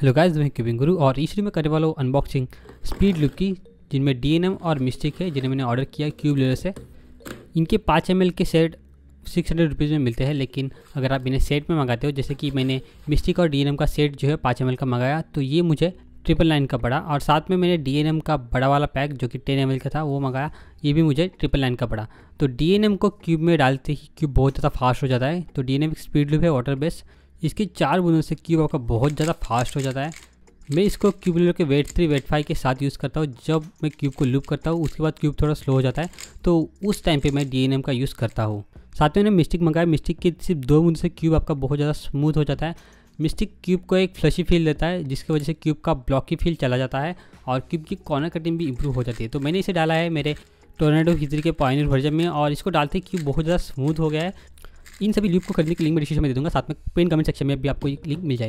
hello guys मैं किबिंग गुरु और इस वीडियो में करने वाला हूँ अनबॉक्सिंग स्पीड लुक की जिनमें डीएनएम और मिस्टिक है जिन्हें मैंने ऑर्डर किया क्यूब लेर से इनके पाँच एम के सेट सिक्स हंड्रेड रुपीज़ में मिलते हैं लेकिन अगर आप इन्हें सेट में मंगाते हो जैसे कि मैंने मिस्टिक और डी का सेट जो है पाँच एम का मंगाया तो ये मुझे ट्रिपल नाइन का पड़ा और साथ में मैंने डी का बड़ा वाला पैक जो कि टेन एम का था वो मंगाया ये भी मुझे ट्रिपल नाइन का पड़ा तो डी को क्यूब में डालते ही क्यूब बहुत ज़्यादा फास्ट हो जाता है तो डी स्पीड लुप है वाटर बेस्ड इसकी चार बूंदों से क्यूब आपका बहुत ज़्यादा फास्ट हो जाता है मैं इसको क्यूब लेवल के वेट थ्री वेट फाइव के साथ यूज़ करता हूँ जब मैं क्यूब को लूप करता हूँ उसके बाद क्यूब थोड़ा स्लो हो जाता है तो उस टाइम पे मैं डी का यूज़ करता हूँ साथ में मैंने मिस्टिक मंगाया मिस्टिक के सिर्फ दो बूंद से क्यूब आपका बहुत ज़्यादा स्मूथ हो जाता है मिस्टिक क्यूब को एक फ्लशी फील देता है जिसकी वजह से क्यूब का ब्लॉकी फील चला जाता है और क्यूब की कॉर्नर कटिंग भी इंप्रूव हो जाती है तो मैंने इसे डाला है मेरे टोर्नेडो हिजरी के पॉइनर वर्जन में और इसको डालते क्यूब बहुत ज़्यादा स्मूथ हो गया है इन सभी लूप को खरीदने की लिंक में डिस्क्रिप्शन में दे दूंगा साथ में पेन कमेंट सेक्शन में भी आपको एक लिंक मिल जाएगी